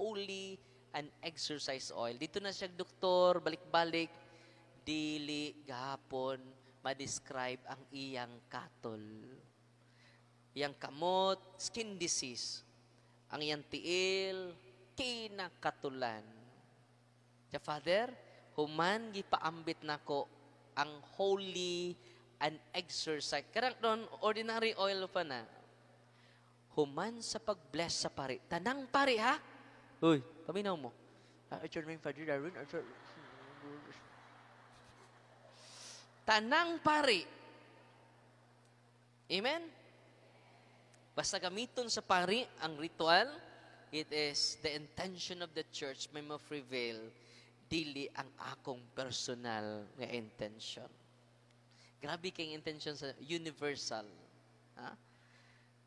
holy an exercise oil. Dito na siya doktor, balik-balik, dili gahapon ma-describe ang iyang katol. Iyang kamot, skin disease. Ang iyang tiil, kinakatulan. Kaya Father, human gipaambit nako ang holy an exercise. Karang doon, ordinary oil pa na. Human sa pag-bless sa pari. Tanang pari ha? Uy, paminaw mo. Archer may Father Darwin, Tanang pari. Amen? Basta gamiton sa pari ang ritual, it is the intention of the church may ma-prevail dili ang akong personal nga intention. Grabe kayong intention sa universal. Ha?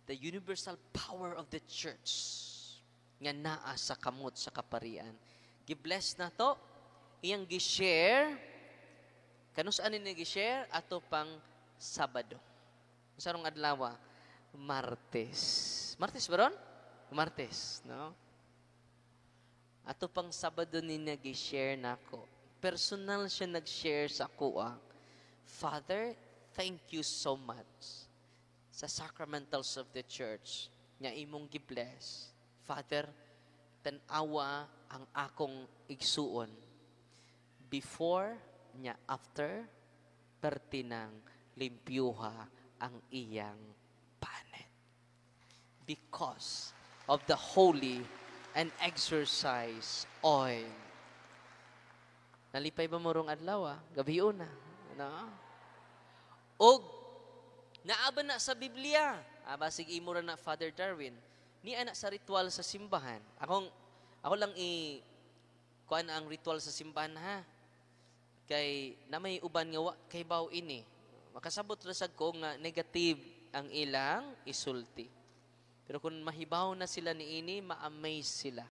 The universal power of the church nga naa sa kamot sa kaparian. Gibless na to. Iyang gi-share. Kanus ano ni gi-share? Ato pang Sabado. Sarong adlaw Martes. Martes ba ron? Martes, no? Ato pang Sabado ni nag-share na ako. Personal siya nag-share sa ako. Ah. Father, thank you so much sa sacramentals of the church nga imong gibless Father, tanawa ang akong igsuon. Before, niya after, pertinang limpyuha ang iyang panet. Because of the holy and exercise oil. Nalipay ba mo rong adlaw? Ah? Gabi una. Ah. Ano? Og, naaba na sa Biblia. Aba, sige, imura na Father Darwin ni anak sa ritual sa simbahan. Akong, ako lang i kuan ang ritual sa simbahan ha. Kay na may uban nga kay baw ini. Makasabot ra sad ko nga negative ang ilang isulti. Pero kung mahibaw na sila ni ini, ma-amaze sila.